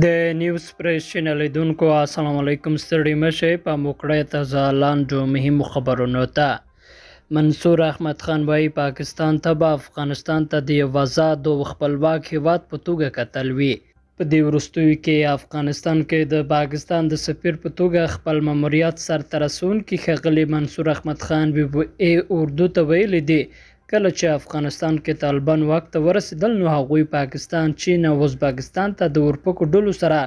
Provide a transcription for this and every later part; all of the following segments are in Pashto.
د نیوز پریس چینل لیدونکو السلام علیکم ستړي مشه په موکړه تازه لاندو مهم خبرونو ته منصور احمد خان وايي پاکستان ته به افغانستان ته د آزاد او خپلواک هیواد په توګه کتل وی په دې ورستوي کې افغانستان کې د پاکستان د سفیر په توګه خپل ماموریت سرته رسون کې خغلی منصور احمد خان وی او اردو ته ویل دي کله چې افغانستان کې طالبان واک ته ورسېدل نو هغوی پاکستان چین او ازبکستان ته د ورپکو ډلو سره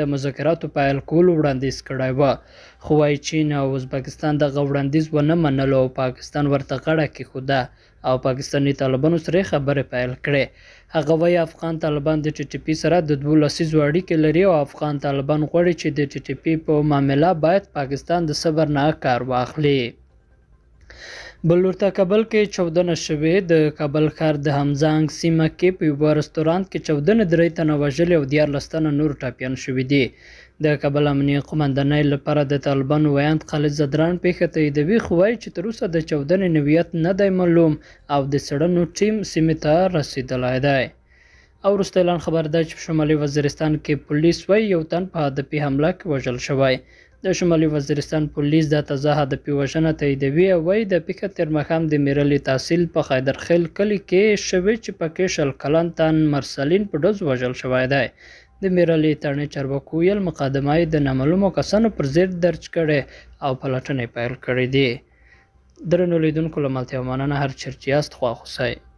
د مذاکراتو پیل کولو وړاندیز کړی و خو وایي چین او ازبکستان دغه وړاندیز ونه منل او پاکستان ورته غاړه کېښوده او پاکستاني طالبانو سره خبرې پیل کړې هغه وایي افغان طالبان د ټي ټي پي سره د دوه لسیزو اړیکې لري او افغان طالبان غواړي چې د ټي ټي پي په معامله باید پاکستان د صبر نه کار واخلي بلورته کابل کې چودنه شوې د کابل ښار د همزانګ سیمه کې په یو رستورانت کې چودنه درې تنه وژلې او دیار لستنه نور ټاپیان شوې دي د کابل امنیه قومندانۍ لپاره د طالبانو ویاند خالد زدران پیښه تاییدوي خو وایي چې تر اوسه د چودنې نویت نه دی معلوم او د څېړنو ټیم سیمې ته رسېدلی دی او وروسته اعلان خبر ده چې په شمالي وزیرستان کې پولیس وایي یو تن په هدفي حمله کې وژل شوی د شمالي وزیرستان پولیس دا تزه د پیوژنه تاییدوي او وایي د پیښه تر مخام د میرلي تحصیل په خیدرخیل کلي کې شوې چې پکې شل کلن تن مرسلین په ډز وژل شوی دی د میرلي تړنې چارواکو ویل مقدمه د نامعلومو کسانو پر ضد درج کړي او پلټنې پیل کړې دي درنو لیدونکو له ملتیا مننه هر چیرته یاست خو خوشاله